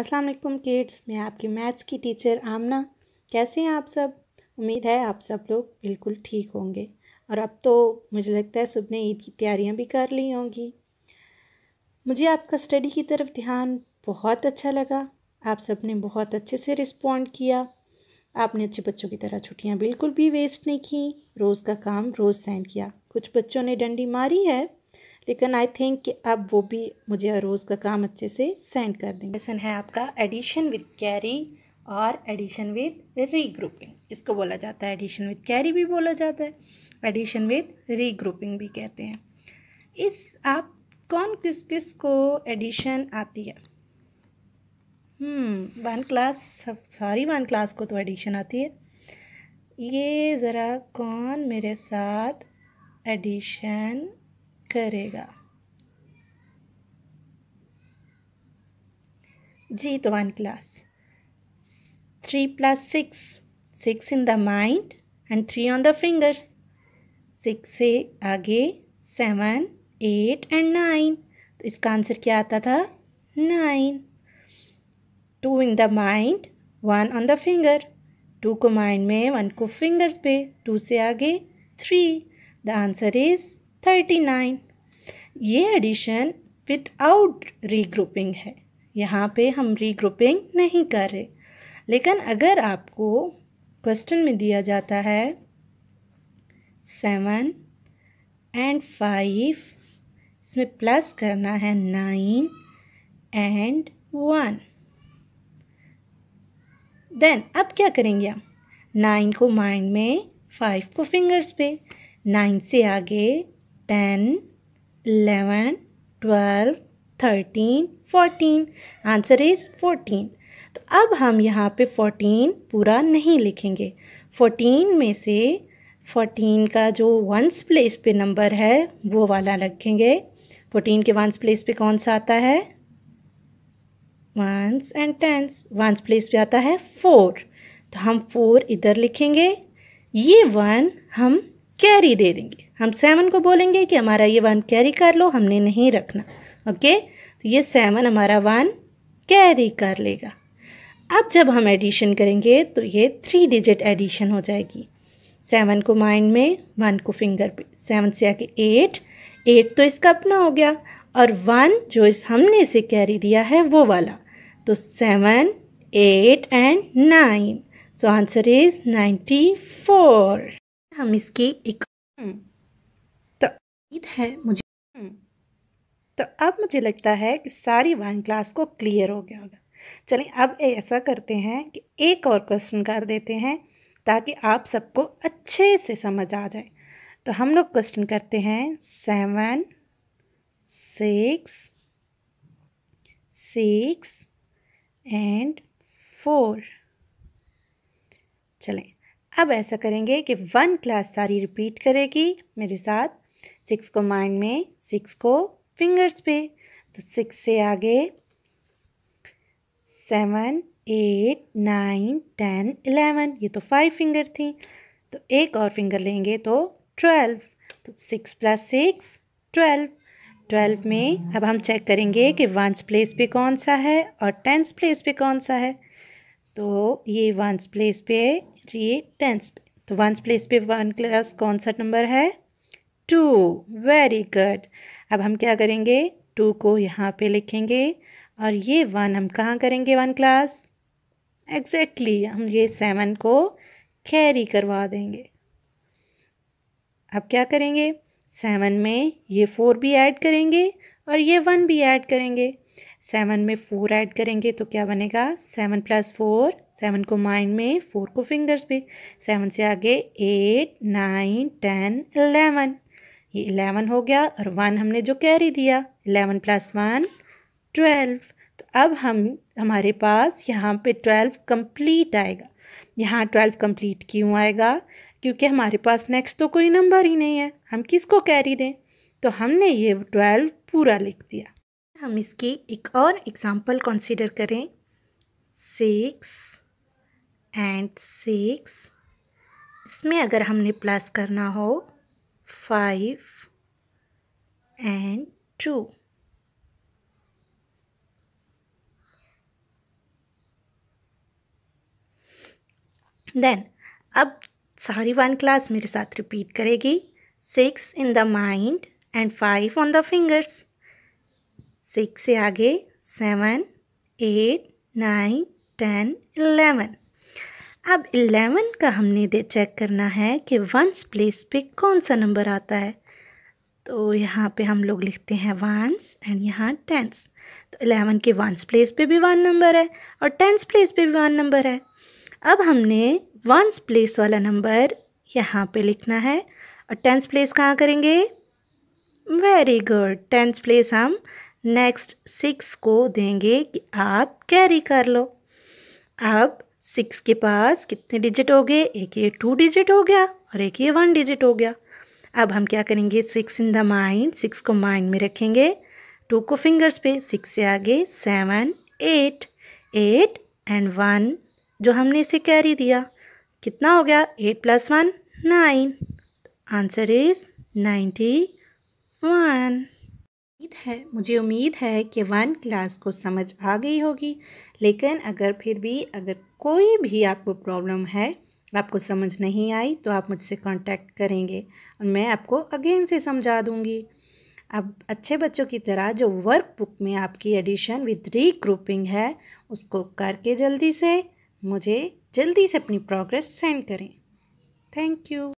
अस्सलाम वालेकुम किड्स मैं आपकी मैथ्स की टीचर आमना कैसे हैं आप सब उम्मीद है आप सब लोग बिल्कुल ठीक होंगे और अब तो मुझे लगता है सबने ईद की तैयारियां भी कर ली होंगी मुझे आपका स्टडी की तरफ ध्यान बहुत अच्छा लगा आप सब ने बहुत अच्छे से रिस्पॉन्ड किया आपने अच्छे बच्चों की तरह छुट्टियाँ बिल्कुल भी वेस्ट नहीं की रोज़ का काम रोज़ सेंड किया कुछ बच्चों ने डंडी मारी है लेकिन आई थिंक कि अब वो भी मुझे हर रोज़ का काम अच्छे से सेंड कर देंगे लेसन है आपका एडिशन विद कैरी और एडिशन विद रीग्रुपिंग इसको बोला जाता है एडिशन विद कैरी भी बोला जाता है एडिशन विद रीग्रुपिंग भी कहते हैं इस आप कौन किस किस को एडिशन आती है वन hmm, क्लास सब सारी वन क्लास को तो एडिशन आती है ये ज़रा कौन मेरे साथ एडिशन करेगा जी तो one class three plus six six in the mind and three on the fingers six से आगे सेवन एट एंड नाइन तो इसका आंसर क्या आता था nine two in the mind one on the finger two को माइंड में one को फिंगर्स पे टू से आगे three the answer is thirty nine ये एडिशन विदाउट रीग्रुपिंग है यहाँ पे हम रीग्रुपिंग नहीं कर रहे लेकिन अगर आपको क्वेश्चन में दिया जाता है सेवन एंड फाइव इसमें प्लस करना है नाइन एंड वन देन अब क्या करेंगे हम नाइन को माइंड में फाइव को फिंगर्स पे नाइन से आगे टेन 11, 12, 13, 14. आंसर इज फोर्टीन तो अब हम यहाँ पे 14 पूरा नहीं लिखेंगे 14 में से 14 का जो वंस प्लेस पे नंबर है वो वाला रखेंगे फोर्टीन के वंस प्लेस पे कौन सा आता है ones and tens ones place पे आता है फोर तो हम फोर इधर लिखेंगे ये वन हम कैरी दे देंगे हम सेवन को बोलेंगे कि हमारा ये वन कैरी कर लो हमने नहीं रखना ओके तो ये सेवन हमारा वन कैरी कर लेगा अब जब हम एडिशन करेंगे तो ये थ्री डिजिट एडिशन हो जाएगी सेवन को माइंड में वन को फिंगर पे सेवन से आके एट एट तो इसका अपना हो गया और वन जो इस हमने इसे कैरी दिया है वो वाला तो seven eight and nine so answer is ninety four हम इसके एक हम्म। तो उम्मीद है मुझे हम्म। तो अब मुझे लगता है कि सारी वाइन क्लास को क्लियर हो गया होगा चलें अब ऐसा करते हैं कि एक और क्वेश्चन कर देते हैं ताकि आप सबको अच्छे से समझ आ जाए तो हम लोग क्वेश्चन करते हैं seven six six and four चलें अब ऐसा करेंगे कि वन क्लास सारी रिपीट करेगी मेरे साथ सिक्स को माइंड में सिक्स को फिंगर्स पे तो सिक्स से आगे seven eight nine ten eleven ये तो फाइव फिंगर थी तो एक और फिंगर लेंगे तो ट्वेल्व तो six plus six twelve twelve में अब हम चेक करेंगे कि वंस प्लेस पे कौन सा है और टेंस प्लेस पे कौन सा है तो ये वंस प्लेस पे ये टेंस पे तो वंस प्लेस पे वन क्लास कौन सा नंबर है टू वेरी गुड अब हम क्या करेंगे टू को यहाँ पे लिखेंगे और ये वन हम कहाँ करेंगे वन क्लास एग्जैक्टली हम ये सेवन को कैरी करवा देंगे अब क्या करेंगे सेवन में ये फोर भी ऐड करेंगे और ये वन भी ऐड करेंगे सेवन में फोर ऐड करेंगे तो क्या बनेगा सेवन प्लस फोर सेवन को माइंड में फोर को फिंगर्स पे सेवन से आगे एट नाइन टेन एलेवन ये इलेवन हो गया और वन हमने जो कैरी दिया इलेवन प्लस वन ट्वेल्व तो अब हम हमारे पास यहाँ पे ट्वेल्व कंप्लीट आएगा यहाँ ट्वेल्व कंप्लीट क्यों आएगा क्योंकि हमारे पास नेक्स्ट तो कोई नंबर ही नहीं है हम किसको कैरी दें तो हमने ये ट्वेल्व पूरा लिख दिया हम इसकी एक और एग्ज़ाम्पल कंसीडर करें सिक्स एंड सिक्स इसमें अगर हमने प्लस करना हो फाइव एंड टू देन अब सारी वन क्लास मेरे साथ रिपीट करेगी six in the mind and five on the fingers six से आगे seven eight nine ten eleven अब इलेवन का हमने दे चेक करना है कि वंस प्लेस पे कौन सा नंबर आता है तो यहाँ पे हम लोग लिखते हैं वंस एंड यहाँ टेंस तो इलेवन के वंस प्लेस पे भी वन नंबर है और टेंस प्लेस पे भी वन नंबर है अब हमने वंस प्लेस वाला नंबर यहाँ पे लिखना है और टेंस प्लेस कहाँ करेंगे वेरी गुड टेंस प्लेस हम नेक्स्ट सिक्स को देंगे कि आप कैरी कर लो अब सिक्स के पास कितने डिजिट हो गए एक ये टू डिजिट हो गया और एक ये वन डिजिट हो गया अब हम क्या करेंगे six in the mind six को माइंड में रखेंगे टू को फिंगर्स पे सिक्स से आगे seven eight eight and one जो हमने इसे कैरी दिया कितना हो गया eight plus one nine answer is ninety one उम्मीद है मुझे उम्मीद है कि वन क्लास को समझ आ गई होगी लेकिन अगर फिर भी अगर कोई भी आपको प्रॉब्लम है आपको समझ नहीं आई तो आप मुझसे कांटेक्ट करेंगे और मैं आपको अगेन से समझा दूंगी अब अच्छे बच्चों की तरह जो वर्क बुक में आपकी एडिशन विद रीग्रुपिंग है उसको करके जल्दी से मुझे जल्दी से अपनी प्रोग्रेस सेंड करें थैंक यू